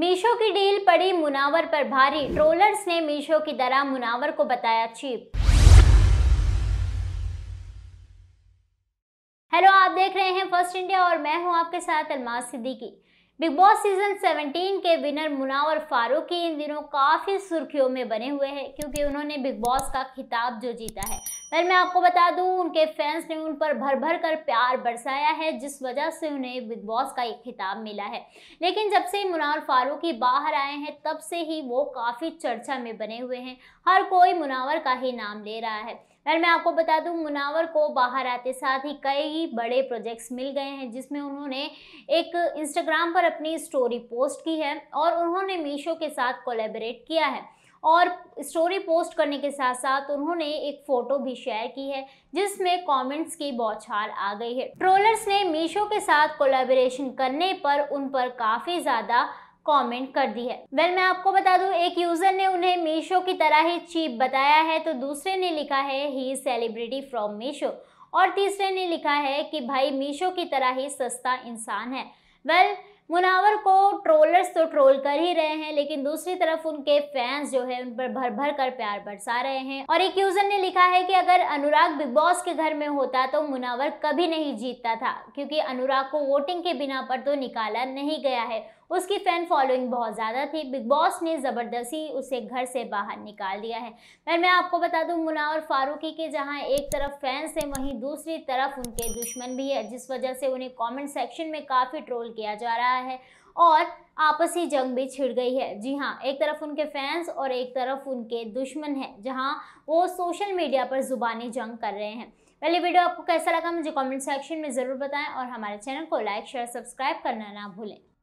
मीशो की डील पड़ी मुनावर पर भारी ट्रोलर्स ने मीशो की तरह मुनावर को बताया चीप हेलो आप देख रहे हैं फर्स्ट इंडिया और मैं हूं आपके साथ Almaz Siddiqui big boss season 17 के विनर मुनावर फारूकी इन दिनों काफ़ी सुर्खियों में बने हुए हैं क्योंकि उन्होंने बिग बॉस का खिताब जो जीता है पर मैं आपको बता दूं उनके फैंस ने उन पर भर भर कर प्यार बरसाया है जिस वजह से उन्हें बिग बॉस का एक खिताब मिला है लेकिन जब से मुनावर फारूकी बाहर आए हैं तब से ही वो काफ़ी चर्चा में बने हुए हैं हर कोई मुनावर का ही नाम ले रहा है एंड मैं आपको बता दूं मुनावर को बाहर आते साथ ही कई बड़े प्रोजेक्ट्स मिल गए हैं जिसमें उन्होंने एक इंस्टाग्राम पर अपनी स्टोरी पोस्ट की है और उन्होंने मीशो के साथ कोलेबरेट किया है और स्टोरी पोस्ट करने के साथ साथ उन्होंने एक फ़ोटो भी शेयर की है जिसमें कमेंट्स की बौछार आ गई है ट्रोलर्स ने मीशो के साथ कोलेबरेशन करने पर उन पर काफ़ी ज़्यादा कमेंट कर दी है वेल well, मैं आपको बता दूं एक यूजर ने उन्हें मीशो की तरह ही चीप बताया है तो दूसरे ने लिखा है ही सेलिब्रिटी फ्रॉम मीशो और तीसरे ने लिखा है कि भाई मीशो की तरह ही सस्ता इंसान है वेल well, मुनावर को ट्रोलर्स तो ट्रोल कर ही रहे हैं लेकिन दूसरी तरफ उनके फैंस जो है उन पर भर भर कर प्यार बरसा रहे हैं और एक यूजर ने लिखा है कि अगर अनुराग बिग बॉस के घर में होता तो मुनावर कभी नहीं जीतता था क्योंकि अनुराग को वोटिंग के बिना पर तो निकाला नहीं गया है उसकी फैन फॉलोइंग बहुत ज़्यादा थी बिग बॉस ने ज़बरदस्ती उसे घर से बाहर निकाल दिया है पर मैं आपको बता दूं मुनावर फारूकी के जहां एक तरफ फैंस हैं वहीं दूसरी तरफ उनके दुश्मन भी है जिस वजह से उन्हें कमेंट सेक्शन में काफ़ी ट्रोल किया जा रहा है है और आपसी जंग भी छिड़ गई है जी हाँ एक तरफ उनके फैंस और एक तरफ उनके दुश्मन हैं जहाँ वो सोशल मीडिया पर ज़ुबानी जंग कर रहे हैं पहले वीडियो आपको कैसा लगा मुझे कमेंट सेक्शन में ज़रूर बताएं और हमारे चैनल को लाइक शेयर सब्सक्राइब करना ना भूलें